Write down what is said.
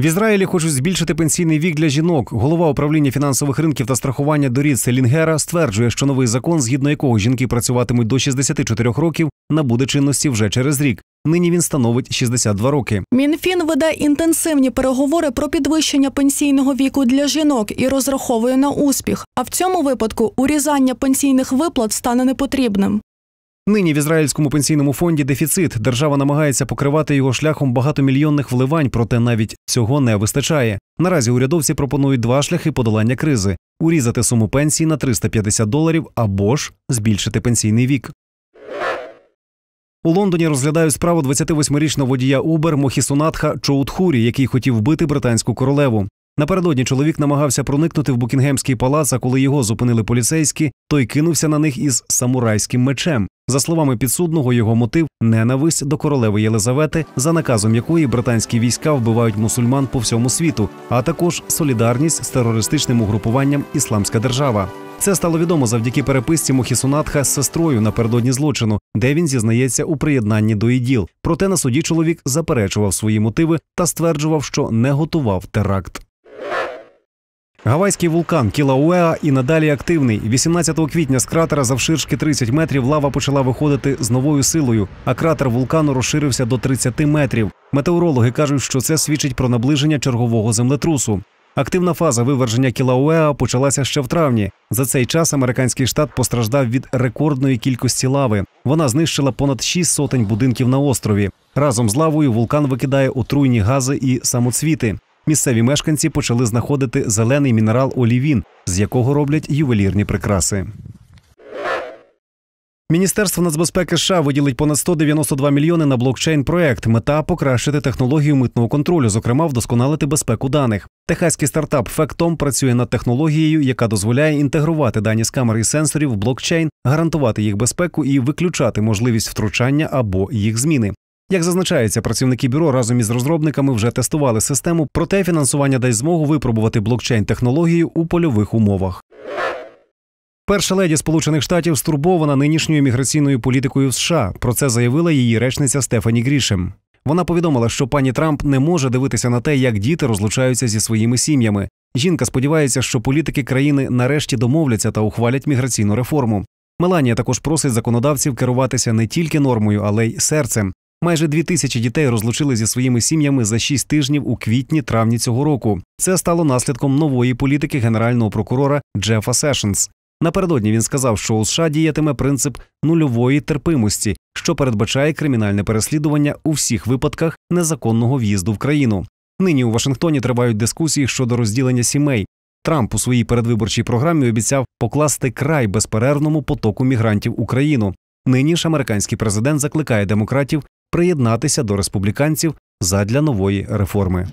В Ізраїлі хочуть збільшити пенсійний вік для жінок. Голова управління фінансових ринків та страхування доріт Селінгера стверджує, що новий закон, згідно якого жінки працюватимуть до 64 років, набуде чинності вже через рік. Нині він становить 62 роки. Мінфін веде інтенсивні переговори про підвищення пенсійного віку для жінок і розраховує на успіх. А в цьому випадку урізання пенсійних виплат стане непотрібним. Нині в ізраїльському пенсійному фонді дефіцит. Держава намагається покривати його шляхом багатомільйонних вливань, проте навіть цього не вистачає. Наразі урядовці пропонують два шляхи подолання кризи: урізати суму пенсії на 350 доларів або ж збільшити пенсійний вік. У Лондоні розглядають справу 28-річного водія Uber Мохісунатха Чоутхурі, який хотів вбити британську королеву. Напередодні чоловік намагався проникнути в Букінгемський палац, а коли його зупинили поліцейські, той кинувся на них із самурайським мечем. За словами підсудного, його мотив ненависть до королеви Єлизавети, за наказом якої британські війська вбивають мусульман по всьому світу, а також солідарність з терористичним угрупуванням Ісламська держава. Це стало відомо завдяки переписці Мохісунатха з сестрою напередодні злочину, де він зізнається у приєднанні до іділ. Проте на суді чоловік заперечував свої мотиви та стверджував, що не готував теракт. Гавайський вулкан Кілауеа і надалі активний. 18 квітня з кратера завширшки 30 метрів лава почала виходити з новою силою, а кратер вулкану розширився до 30 метрів. Метеорологи кажуть, що це свідчить про наближення чергового землетрусу. Активна фаза виверження Кілауеа почалася ще в травні. За цей час американський штат постраждав від рекордної кількості лави. Вона знищила понад шість сотень будинків на острові. Разом з лавою вулкан викидає отруйні гази і самоцвіти місцеві мешканці почали знаходити зелений мінерал олівін, з якого роблять ювелірні прикраси. Міністерство нацбезпеки США виділить понад 192 мільйони на блокчейн проект. Мета покращити технологію митного контролю, зокрема, вдосконалити безпеку даних. Техаський стартап Фектом працює над технологією, яка дозволяє інтегрувати дані з камер і сенсорів в блокчейн, гарантувати їх безпеку і виключати можливість втручання або їх зміни. Як зазначається, працівники бюро разом із розробниками вже тестували систему, проте фінансування дасть змогу випробувати блокчейн технологію у польових умовах. Перша леді Сполучених Штатів стурбована нинішньою міграційною політикою в США. Про це заявила її речниця Стефані Грішем. Вона повідомила, що пані Трамп не може дивитися на те, як діти розлучаються зі своїми сім'ями. Жінка сподівається, що політики країни нарешті домовляться та ухвалять міграційну реформу. Меланія також просить законодавців керуватися не тільки нормою, але й серцем. Майже дві тисячі дітей розлучили зі своїми сім'ями за шість тижнів у квітні-травні цього року. Це стало наслідком нової політики генерального прокурора Джефа Сешенс. Напередодні він сказав, що у США діятиме принцип нульової терпимості, що передбачає кримінальне переслідування у всіх випадках незаконного в'їзду в країну. Нині у Вашингтоні тривають дискусії щодо розділення сімей. Трамп у своїй передвиборчій програмі обіцяв покласти край безперервному потоку мігрантів Україну. Нині ж американський президент закликає демократів приєднатися до республіканців задля нової реформи.